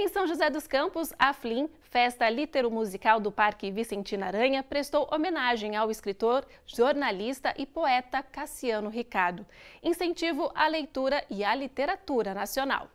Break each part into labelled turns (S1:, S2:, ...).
S1: Em São José dos Campos, a Flim, festa litero-musical do Parque Vicentina Aranha, prestou homenagem ao escritor, jornalista e poeta Cassiano Ricardo. Incentivo à leitura e à literatura nacional.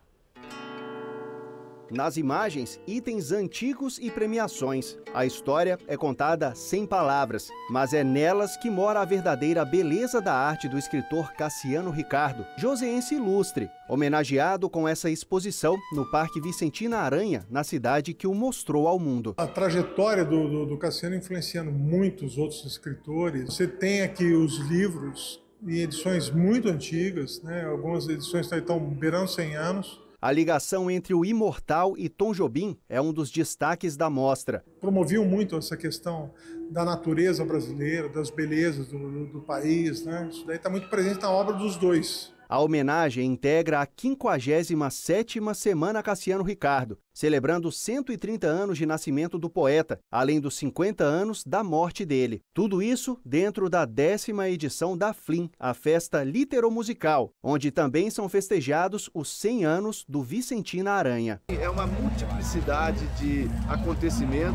S1: Nas imagens, itens antigos e premiações. A história é contada sem palavras, mas é nelas que mora a verdadeira beleza da arte do escritor Cassiano Ricardo, joseense ilustre, homenageado com essa exposição no Parque Vicentina Aranha, na cidade que o mostrou ao mundo.
S2: A trajetória do, do, do Cassiano influenciando muitos outros escritores. Você tem aqui os livros em edições muito antigas, né? algumas edições estão beirando 100 anos, a ligação entre o Imortal
S1: e Tom Jobim é um dos destaques da mostra.
S2: Promoviam muito essa questão da natureza brasileira, das belezas do, do país, né? Isso daí está muito presente na obra dos
S1: dois. A homenagem integra a 57ª Semana Cassiano Ricardo, celebrando 130 anos de nascimento do poeta, além dos 50 anos da morte dele. Tudo isso dentro da décima edição da FLIM, a Festa Literomusical, onde também são festejados os 100 anos do Vicentina Aranha. É uma multiplicidade de acontecimentos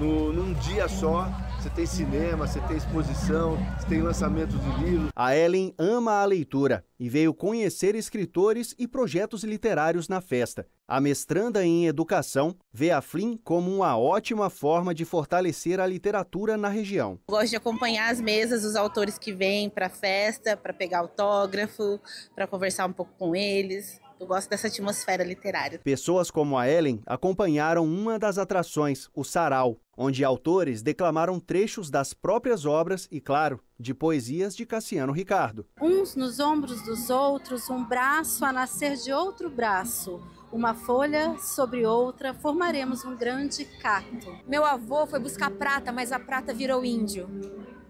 S1: no, num dia só, você tem cinema, você tem exposição, você tem lançamento de livros. A Ellen ama a leitura e veio conhecer escritores e projetos literários na festa. A mestranda em educação vê a Flim como uma ótima forma de fortalecer a literatura na região. Gosto de acompanhar as mesas, os autores que vêm para a festa, para pegar autógrafo, para conversar um pouco com eles. Eu gosto dessa atmosfera literária. Pessoas como a Ellen acompanharam uma das atrações, o Sarau, onde autores declamaram trechos das próprias obras e, claro, de poesias de Cassiano Ricardo.
S2: Uns nos ombros
S1: dos outros, um braço a nascer de outro braço. Uma folha sobre
S2: outra, formaremos um grande cacto. Meu avô foi buscar prata, mas a prata virou índio.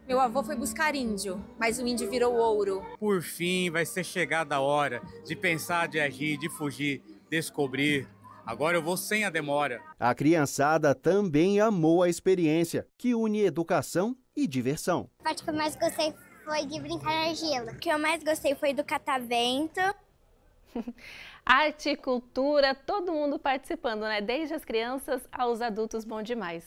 S2: Meu avô foi buscar índio, mas o índio virou ouro. Por fim, vai ser chegada a hora de pensar, de agir, de fugir, descobrir. Agora eu vou sem a demora.
S1: A criançada também amou a experiência, que une educação e diversão. A parte que eu mais gostei foi de brincar na argila. O que eu mais gostei foi do catavento. Arte, cultura, todo mundo participando, né? Desde as crianças aos adultos, bom demais.